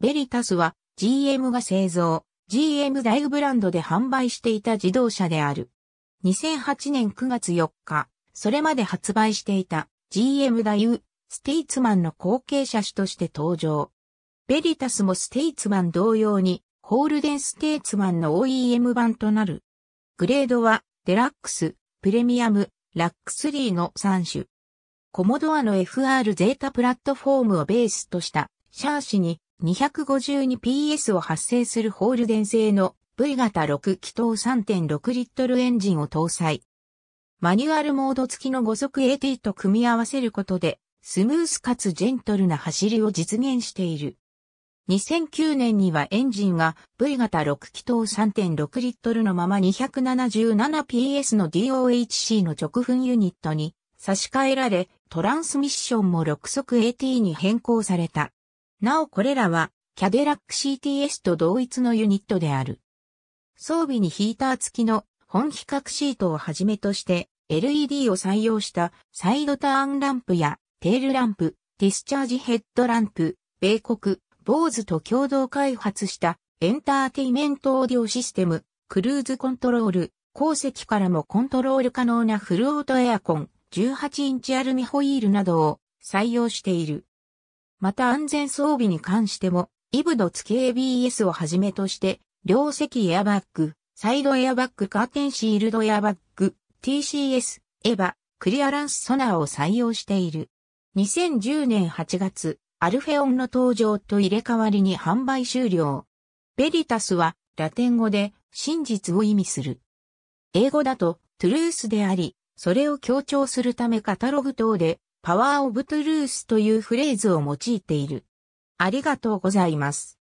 ベリタスは GM が製造、GM 大ブランドで販売していた自動車である。2008年9月4日、それまで発売していた GM 大ステイツマンの後継車種として登場。ベリタスもステイツマン同様に、ホールデンステイツマンの OEM 版となる。グレードは、デラックス、プレミアム、ラックスリーの3種。コモドアの FR ゼータプラットフォームをベースとした、シャーシに 252PS を発生するホール電製の V 型6気筒3.6リットルエンジンを搭載。マニュアルモード付きの5速 AT と組み合わせることで、スムースかつジェントルな走りを実現している。2009年にはエンジンが V 型6気筒3.6リットルのまま 277PS の DOHC の直噴ユニットに差し替えられ、トランスミッションも6速 AT に変更された。なおこれらは、キャデラック CTS と同一のユニットである。装備にヒーター付きの本比較シートをはじめとして LED を採用したサイドターンランプやテールランプ、ディスチャージヘッドランプ、米国、坊主と共同開発したエンターテイメントオーディオシステム、クルーズコントロール、後席からもコントロール可能なフルオートエアコン、18インチアルミホイールなどを採用している。また安全装備に関しても、イブド付き ABS をはじめとして、両席エアバッグ、サイドエアバッグ、カーテンシールドエアバッグ、TCS、エヴァ、クリアランスソナーを採用している。2010年8月、アルフェオンの登場と入れ替わりに販売終了。ベリタスは、ラテン語で、真実を意味する。英語だと、トゥルースであり、それを強調するためカタログ等でパワーオブトゥルースというフレーズを用いている。ありがとうございます。